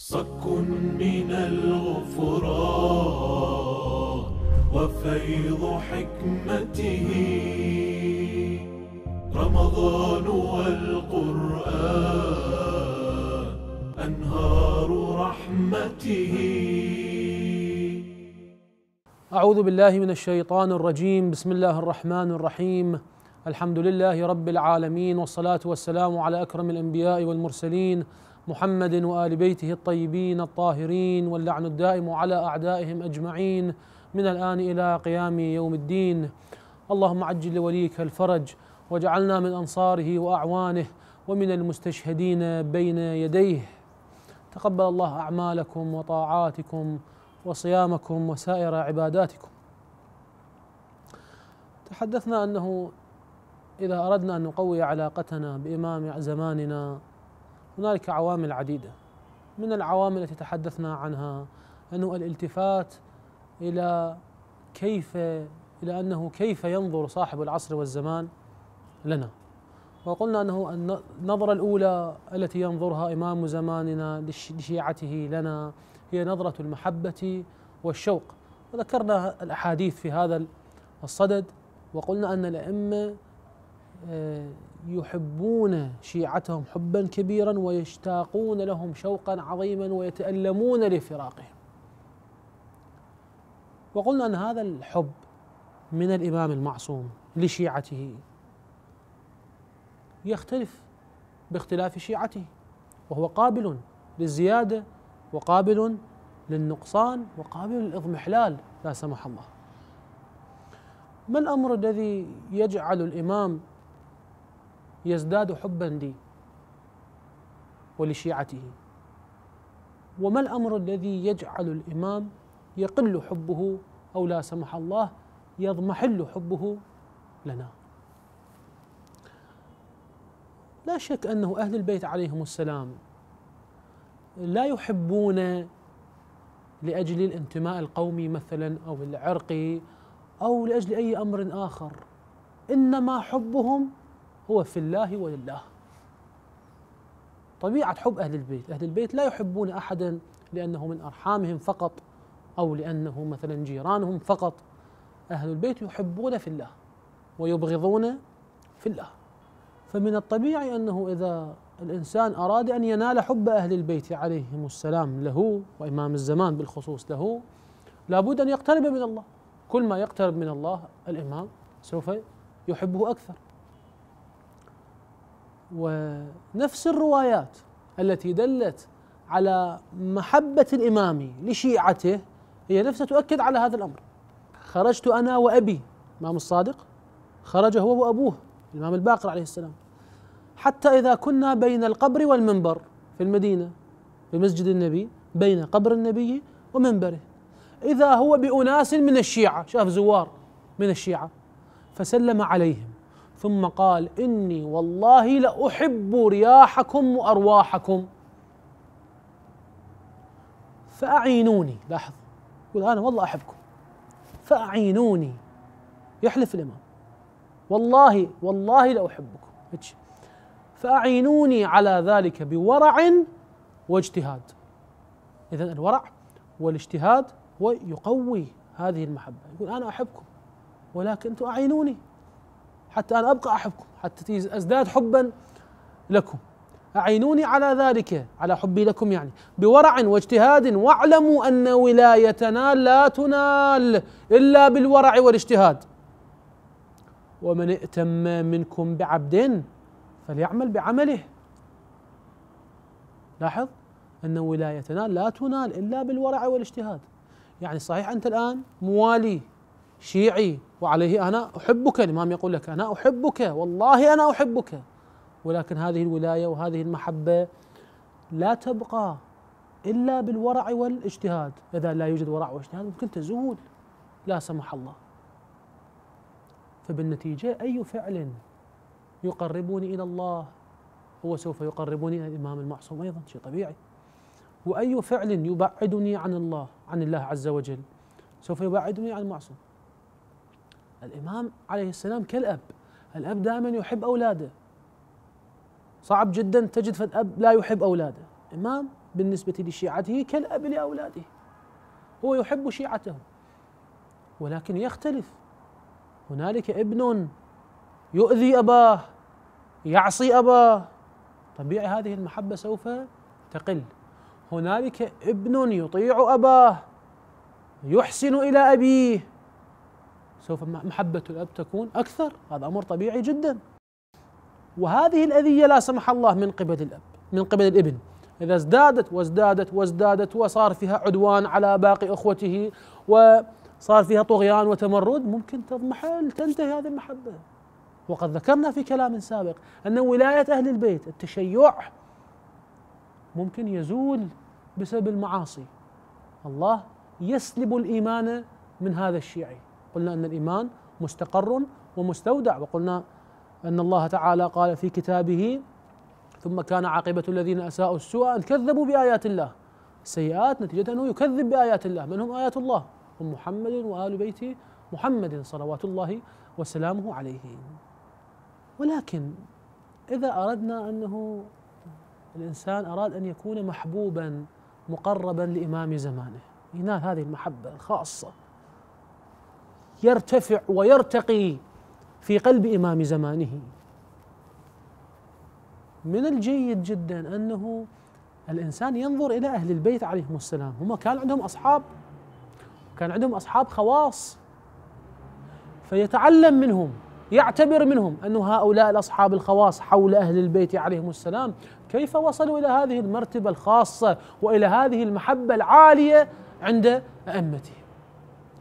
صك من الغفران وفيض حكمته رمضان والقرآن أنهار رحمته أعوذ بالله من الشيطان الرجيم بسم الله الرحمن الرحيم الحمد لله رب العالمين والصلاة والسلام على أكرم الأنبياء والمرسلين محمد وال بيته الطيبين الطاهرين واللعن الدائم على اعدائهم اجمعين من الان الى قيام يوم الدين اللهم عجل لوليك الفرج واجعلنا من انصاره واعوانه ومن المستشهدين بين يديه تقبل الله اعمالكم وطاعاتكم وصيامكم وسائر عباداتكم تحدثنا انه اذا اردنا ان نقوي علاقتنا بامام زماننا هنالك عوامل عديدة من العوامل التي تحدثنا عنها أنه الالتفات إلى كيف إلى أنه كيف ينظر صاحب العصر والزمان لنا وقلنا أنه النظرة الأولى التي ينظرها إمام زماننا لشيعته لنا هي نظرة المحبة والشوق وذكرنا الأحاديث في هذا الصدد وقلنا أن الأئمة آه، يحبون شيعتهم حبا كبيرا ويشتاقون لهم شوقا عظيما ويتألمون لفراقهم وقلنا أن هذا الحب من الإمام المعصوم لشيعته يختلف باختلاف شيعته وهو قابل للزيادة وقابل للنقصان وقابل للإضمحلال لا سمح الله ما الأمر الذي يجعل الإمام يزداد حبا لي ولشيعته وما الامر الذي يجعل الامام يقل حبه او لا سمح الله يضمحل حبه لنا لا شك انه اهل البيت عليهم السلام لا يحبون لاجل الانتماء القومي مثلا او العرقي او لاجل اي امر اخر انما حبهم هو في الله ولله طبيعة حب أهل البيت أهل البيت لا يحبون أحدا لأنه من أرحامهم فقط أو لأنه مثلا جيرانهم فقط أهل البيت يحبون في الله ويبغضون في الله فمن الطبيعي أنه إذا الإنسان أراد أن ينال حب أهل البيت عليهم السلام له وإمام الزمان بالخصوص له لابد أن يقترب من الله كل ما يقترب من الله الإمام سوف يحبه أكثر ونفس الروايات التي دلت على محبة الإمام لشيعته هي نفسها تؤكد على هذا الأمر خرجت أنا وأبي الإمام الصادق خرج هو وأبوه الإمام الباقر عليه السلام حتى إذا كنا بين القبر والمنبر في المدينة في مسجد النبي بين قبر النبي ومنبره إذا هو بأناس من الشيعة شاف زوار من الشيعة فسلم عليهم ثم قال إني والله لأحب رياحكم وأرواحكم فأعينوني لاحظ يقول أنا والله أحبكم فأعينوني يحلف الإمام والله والله لأحبكم فأعينوني على ذلك بورع واجتهاد إذا الورع والاجتهاد هو يقوي هذه المحبة يقول أنا أحبكم ولكن أنتم أعينوني حتى أنا أبقى أحبكم حتى أزداد حبا لكم أعينوني على ذلك على حبي لكم يعني بورع واجتهاد واعلموا أن ولايتنا لا تنال إلا بالورع والاجتهاد ومن ائتم منكم بعبد فليعمل بعمله لاحظ أن ولايتنا لا تنال إلا بالورع والاجتهاد يعني صحيح أنت الآن موالي شيعي وعليه أنا أحبك الإمام يعني يقول لك أنا أحبك والله أنا أحبك ولكن هذه الولاية وهذه المحبة لا تبقى إلا بالورع والاجتهاد إذا لا يوجد ورع واجتهاد ممكن تزول لا سمح الله فبالنتيجة أي فعل يقربني إلى الله هو سوف يقربني إلى الإمام المعصوم أيضا شيء طبيعي وأي فعل يبعدني عن الله عن الله عز وجل سوف يبعدني عن المعصوم الإمام عليه السلام كالأب الأب دائما يحب أولاده صعب جدا تجد فد أب لا يحب أولاده إمام بالنسبة لشيعته كالأب لأولاده هو يحب شيعته ولكن يختلف هنالك ابن يؤذي أباه يعصي أباه طبيعي هذه المحبة سوف تقل هنالك ابن يطيع أباه يحسن إلى أبيه سوف محبة الأب تكون أكثر هذا أمر طبيعي جدا وهذه الأذية لا سمح الله من قبل الأب من قبل الابن إذا ازدادت وازدادت وازدادت وصار فيها عدوان على باقي أخوته وصار فيها طغيان وتمرد ممكن تضمحل تنتهي هذه المحبة وقد ذكرنا في كلام سابق أن ولاية أهل البيت التشيع ممكن يزول بسبب المعاصي الله يسلب الإيمان من هذا الشيعي قلنا أن الإيمان مستقر ومستودع وقلنا أن الله تعالى قال في كتابه ثم كان عاقبة الذين أساءوا السوء أن كذبوا بآيات الله السيئات نتيجة أنه يكذب بآيات الله من هم آيات الله هم محمد وآل بيت محمد صلوات الله وسلامه عليه ولكن إذا أردنا أنه الإنسان أراد أن يكون محبوبا مقربا لإمام زمانه ينال هذه المحبة الخاصة يرتفع ويرتقي في قلب إمام زمانه من الجيد جدا أنه الإنسان ينظر إلى أهل البيت عليهم السلام هم كان عندهم أصحاب كان عندهم أصحاب خواص فيتعلم منهم يعتبر منهم أن هؤلاء الأصحاب الخواص حول أهل البيت عليهم السلام كيف وصلوا إلى هذه المرتبة الخاصة وإلى هذه المحبة العالية عند ائمته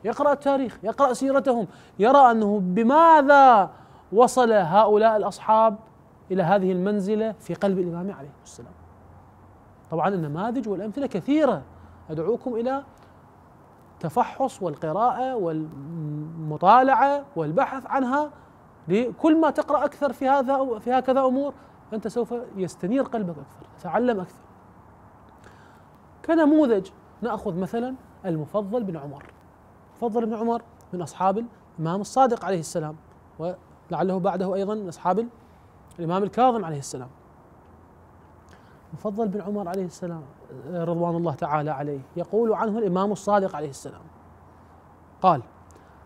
يقرأ التاريخ يقرأ سيرتهم يرى أنه بماذا وصل هؤلاء الأصحاب إلى هذه المنزلة في قلب الإمام عليه السلام طبعا النماذج والأمثلة كثيرة أدعوكم إلى تفحص والقراءة والمطالعة والبحث عنها لكل ما تقرأ أكثر في هذا في هكذا أمور أنت سوف يستنير قلبك أكثر تعلم أكثر كنموذج نأخذ مثلا المفضل بن عمر فضل بن عمر من أصحاب الإمام الصادق عليه السلام ولعله بعده أيضا من أصحاب الإمام الكاظم عليه السلام فضل بن عمر عليه السلام آه، رضوان الله تعالى عليه يقول عنه الإمام الصادق عليه السلام قال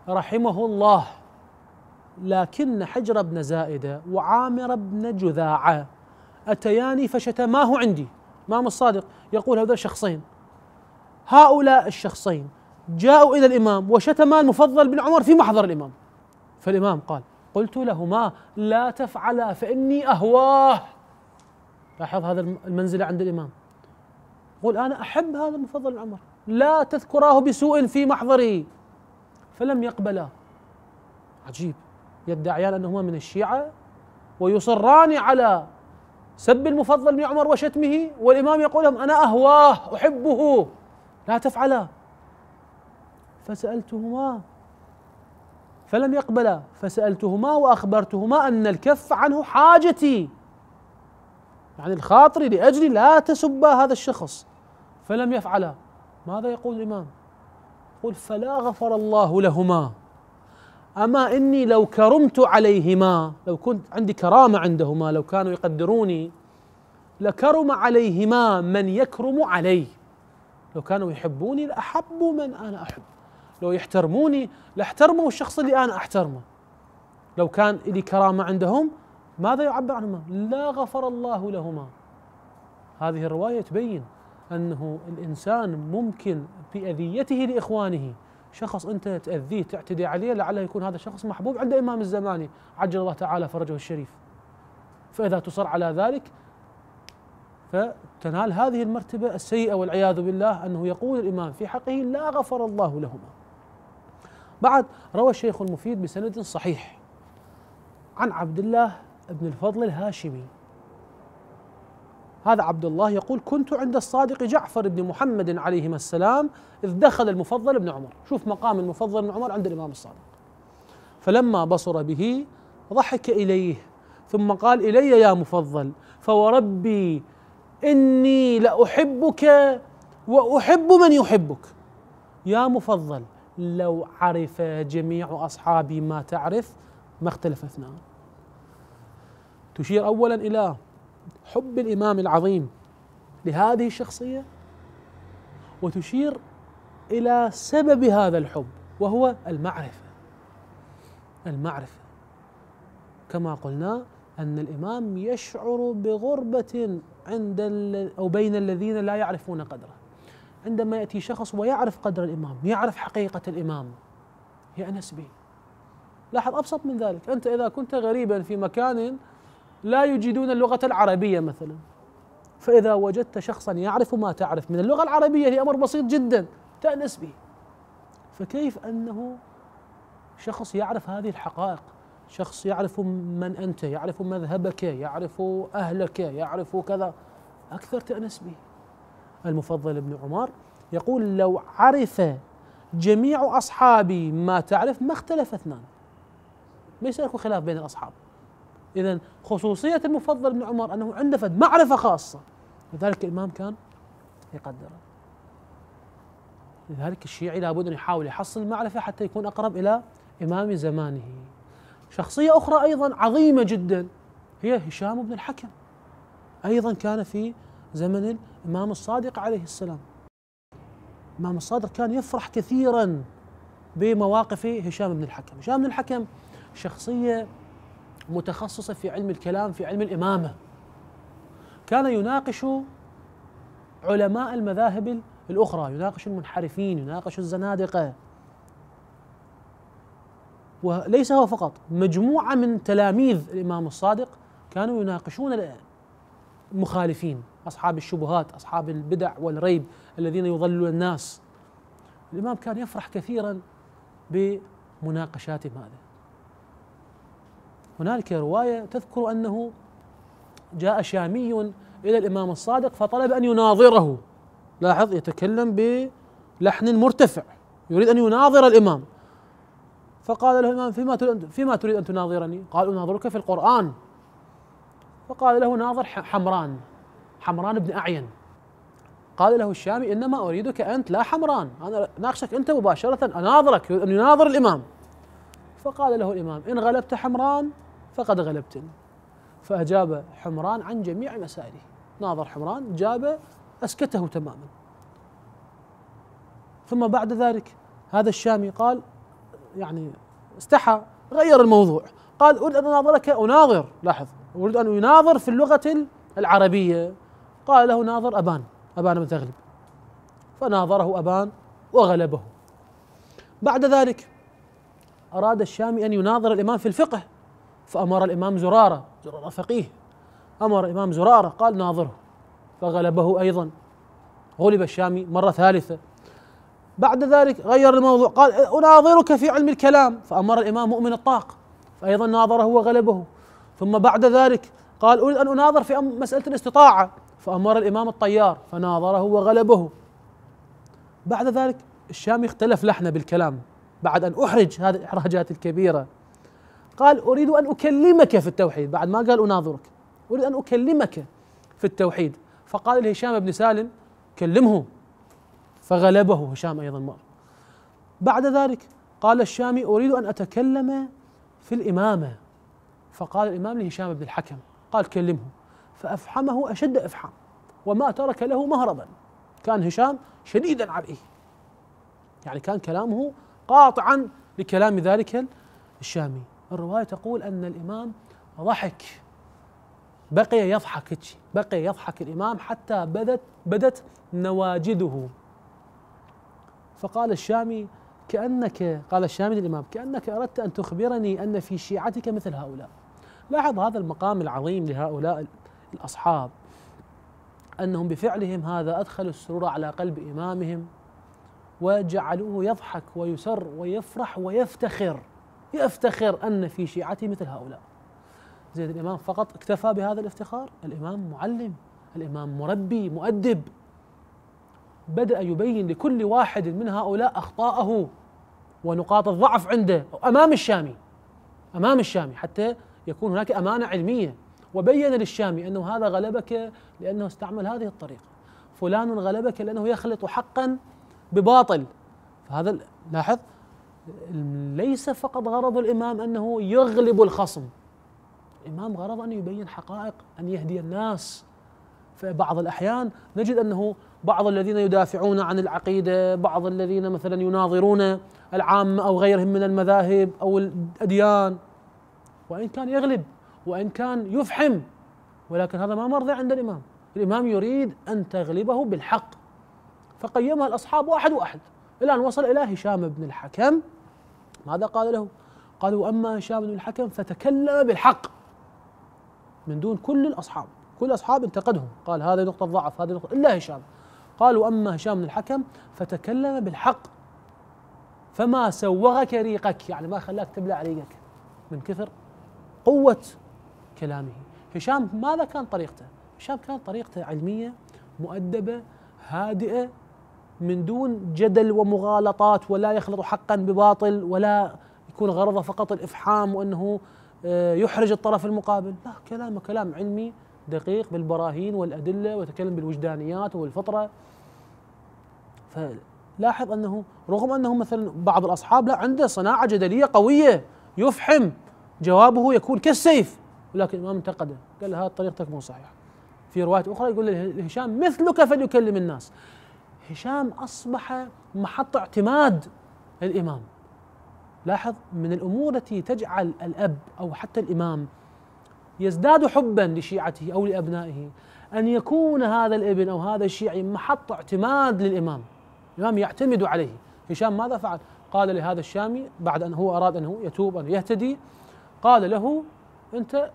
رحمه الله لكن حجر بن زائدة وعامر بن جذاعة أتياني فشتماه عندي إمام الصادق يقول هذول شخصين هؤلاء الشخصين جاءوا إلى الإمام وشتما المفضل بن عمر في محضر الإمام فالإمام قال قلت لهما لا تفعلا فإني أهواه لاحظ هذا المنزلة عند الإمام قل أنا أحب هذا المفضل بن عمر لا تذكراه بسوء في محضري فلم يقبلا عجيب يدعيان أنهما من الشيعة ويصران على سب المفضل بن عمر وشتمه والإمام يقول لهم أنا أهواه أحبه لا تفعلا فسألتهما فلم يقبلا فسألتهما وأخبرتهما أن الكف عنه حاجتي يعني الخاطري لأجلي لا تسبا هذا الشخص فلم يفعلا ماذا يقول الإمام يقول فلا غفر الله لهما أما إني لو كرمت عليهما لو كنت عندي كرامة عندهما لو كانوا يقدروني لكرم عليهما من يكرم علي لو كانوا يحبوني لأحبوا من أنا أحب لو يحترموني لاحترموا الشخص اللي انا احترمه لو كان لي كرامه عندهم ماذا يعبر عنهما لا غفر الله لهما هذه الروايه تبين انه الانسان ممكن باذيته لاخوانه شخص انت تاذيه تعتدي عليه لعله يكون هذا الشخص محبوب عند امام الزماني عجل الله تعالى فرجه الشريف فاذا تصر على ذلك فتنال هذه المرتبه السيئه والعياذ بالله انه يقول الامام في حقه لا غفر الله لهما بعد روى الشيخ المفيد بسند صحيح عن عبد الله بن الفضل الهاشمي هذا عبد الله يقول كنت عند الصادق جعفر بن محمد عليهما السلام إذ دخل المفضل بن عمر شوف مقام المفضل بن عمر عند الإمام الصادق فلما بصر به ضحك إليه ثم قال إلي يا مفضل فوربي إني لأحبك وأحب من يحبك يا مفضل لو عرف جميع أصحابي ما تعرف ما اختلف اثنان تشير أولا إلى حب الإمام العظيم لهذه الشخصية وتشير إلى سبب هذا الحب وهو المعرفة المعرفة كما قلنا أن الإمام يشعر بغربة عند أو بين الذين لا يعرفون قدره عندما يأتي شخص ويعرف قدر الإمام يعرف حقيقة الإمام يا أنس به لاحظ أبسط من ذلك أنت إذا كنت غريبا في مكان لا يجيدون اللغة العربية مثلا فإذا وجدت شخصا يعرف ما تعرف من اللغة العربية هي أمر بسيط جدا تأنس به فكيف أنه شخص يعرف هذه الحقائق شخص يعرف من أنت يعرف مذهبك يعرف أهلك يعرف كذا أكثر تأنس به المفضل بن عمر يقول لو عرف جميع أصحابي ما تعرف ما اختلف اثنان ليس اكو خلاف بين الأصحاب إذا خصوصية المفضل بن عمر أنه عنده فد معرفة خاصة لذلك الإمام كان يقدره لذلك الشيعي لابد أن يحاول يحصل المعرفة حتى يكون أقرب إلى إمام زمانه شخصية أخرى أيضا عظيمة جدا هي هشام بن الحكم أيضا كان في زمن الإمام الصادق عليه السلام الإمام الصادق كان يفرح كثيرا بمواقف هشام بن الحكم هشام بن الحكم شخصية متخصصة في علم الكلام في علم الإمامة كان يناقش علماء المذاهب الأخرى يناقش المنحرفين يناقش الزنادقة وليس هو فقط مجموعة من تلاميذ الإمام الصادق كانوا يناقشون المخالفين أصحاب الشبهات أصحاب البدع والريب الذين يضللون الناس الإمام كان يفرح كثيرا بمناقشات هذا هنالك رواية تذكر أنه جاء شامي إلى الإمام الصادق فطلب أن يناظره لاحظ يتكلم بلحن مرتفع يريد أن يناظر الإمام فقال له الإمام فيما تريد, فيما تريد أن تناظرني قال أناظرك في القرآن فقال له ناظر حمران حمران بن أعين قال له الشامي إنما أريدك أنت لا حمران أنا ناقشك أنت مباشرة أناظرك أن يناظر الإمام فقال له الإمام إن غلبت حمران فقد غلبتني فأجاب حمران عن جميع مسائله ناظر حمران جاب أسكته تماما ثم بعد ذلك هذا الشامي قال يعني استحى غير الموضوع قال أريد أن أناظرك أناظر لاحظ أريد أن يناظر في اللغة العربية قال له ناظر أبان أبان بن تغلب فناظره أبان وغلبه بعد ذلك أراد الشامي أن يناظر الإمام في الفقه فأمر الإمام زرارة زرارة فقيه أمر الإمام زرارة قال ناظره فغلبه أيضا غلب الشامي مرة ثالثة بعد ذلك غير الموضوع قال أناظرك في علم الكلام فأمر الإمام مؤمن الطاق فأيضا ناظره وغلبه ثم بعد ذلك قال أريد أن أناظر في مسألة الاستطاعة فأمر الإمام الطيار فناظره وغلبه بعد ذلك الشامي اختلف لحنا بالكلام بعد أن أحرج هذه الإحراجات الكبيرة قال أريد أن أكلمك في التوحيد بعد ما قال أناظرك أريد أن أكلمك في التوحيد فقال لهشام بن سالم كلمه فغلبه هشام أيضا مر بعد ذلك قال الشامي أريد أن أتكلم في الإمامة فقال الإمام لهشام بن الحكم قال كلمه فأفحمه أشد إفحام وما ترك له مهربا كان هشام شديدا عليه يعني كان كلامه قاطعا لكلام ذلك الشامي الرواية تقول أن الإمام ضحك بقي يضحك بقي يضحك الإمام حتى بدت بدت نواجده فقال الشامي كأنك قال الشامي للإمام كأنك أردت أن تخبرني أن في شيعتك مثل هؤلاء لاحظ هذا المقام العظيم لهؤلاء الأصحاب أنهم بفعلهم هذا أدخلوا السرور على قلب إمامهم وجعلوه يضحك ويسر ويفرح ويفتخر يفتخر أن في شيعته مثل هؤلاء زيد الإمام فقط اكتفى بهذا الافتخار الإمام معلم الإمام مربي مؤدب بدأ يبين لكل واحد من هؤلاء أخطاءه ونقاط الضعف عنده أمام الشامي أمام الشامي حتى يكون هناك أمانة علمية وبين للشامي أنه هذا غلبك لأنه استعمل هذه الطريقة فلان غلبك لأنه يخلط حقا بباطل فهذا لاحظ ليس فقط غرض الإمام أنه يغلب الخصم الإمام غرض أن يبين حقائق أن يهدي الناس فبعض الأحيان نجد أنه بعض الذين يدافعون عن العقيدة بعض الذين مثلا يناظرون العامة أو غيرهم من المذاهب أو الأديان وإن كان يغلب وإن كان يفحم ولكن هذا ما مرضي عند الإمام الإمام يريد أن تغلبه بالحق فقيمها الأصحاب واحد واحد إلى أن وصل إلى هشام بن الحكم ماذا قال له قالوا أما هشام بن الحكم فتكلم بالحق من دون كل الأصحاب كل الأصحاب انتقدهم قال هذه نقطة ضعف هذه نقطة إلا هشام قالوا أما هشام بن الحكم فتكلم بالحق فما سوغك ريقك يعني ما خلاك تبلع ريقك من كثر قوة كلامه هشام ماذا كان طريقته هشام كان طريقته علمية مؤدبة هادئة من دون جدل ومغالطات ولا يخلط حقا بباطل ولا يكون غرضه فقط الافحام وانه آه، يحرج الطرف المقابل لا كلامه كلام علمي دقيق بالبراهين والادله وتكلم بالوجدانيات والفطره فلاحظ انه رغم انه مثلا بعض الاصحاب لا عنده صناعه جدليه قويه يفحم جوابه يكون كالسيف ولكن الإمام انتقده قال له هذه طريقتك مو صحيحة في روايات أخرى يقول لهشام مثلك فليكلم الناس هشام أصبح محط اعتماد الإمام لاحظ من الأمور التي تجعل الأب أو حتى الإمام يزداد حبا لشيعته أو لأبنائه أن يكون هذا الابن أو هذا الشيعي محط اعتماد للإمام الإمام يعتمد عليه هشام ماذا فعل؟ قال لهذا الشامي بعد أن هو أراد ان يتوب أن يهتدي قال له أنت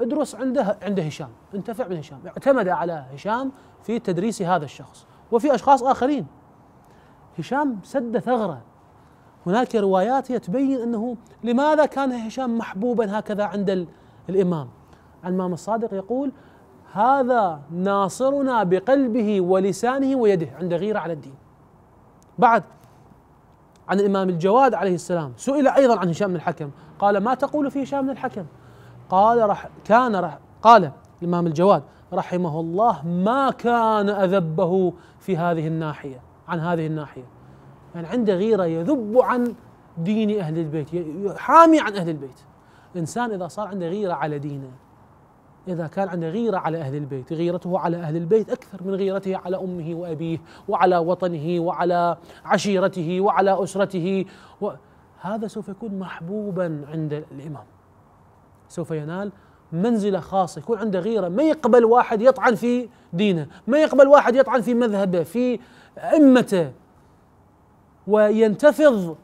ادرس عنده عند هشام انتفع من هشام اعتمد على هشام في تدريس هذا الشخص وفي أشخاص آخرين هشام سد ثغرة هناك روايات هي تبين أنه لماذا كان هشام محبوبا هكذا عند الإمام الإمام الصادق يقول هذا ناصرنا بقلبه ولسانه ويده عنده غيرة على الدين بعد عن الإمام الجواد عليه السلام سئل أيضا عن هشام بن الحكم قال ما تقول في هشام بن الحكم قال رح كان رح قال الإمام الجواد رحمه الله ما كان أذبه في هذه الناحية عن هذه الناحية يعني عنده غيرة يذب عن دين أهل البيت يحامي عن أهل البيت الإنسان إذا صار عنده غيرة على دينه إذا كان عنده غيرة على أهل البيت غيرته على أهل البيت أكثر من غيرته على أمه وأبيه وعلى وطنه وعلى عشيرته وعلى أسرته هذا سوف يكون محبوبا عند الإمام سوف ينال منزلة خاصة يكون عنده غيرة ما يقبل واحد يطعن في دينه ما يقبل واحد يطعن في مذهبه في أمته وينتفض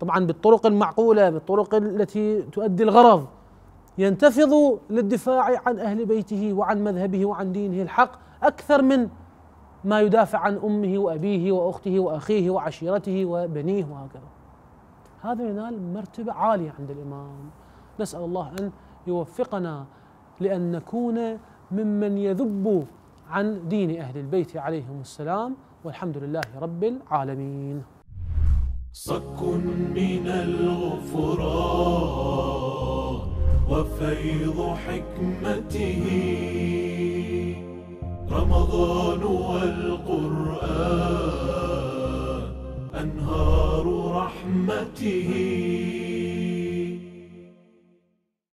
طبعا بالطرق المعقولة بالطرق التي تؤدي الغرض ينتفض للدفاع عن أهل بيته وعن مذهبه وعن دينه الحق أكثر من ما يدافع عن أمه وأبيه وأخته وأخيه وعشيرته وبنيه وهكذا هذا ينال مرتبة عالية عند الإمام نسأل الله أن يوفقنا لأن نكون ممن يذب عن دين أهل البيت عليهم السلام والحمد لله رب العالمين صك من الغفران وفيض حكمته رمضان والقرآن أنهار رحمته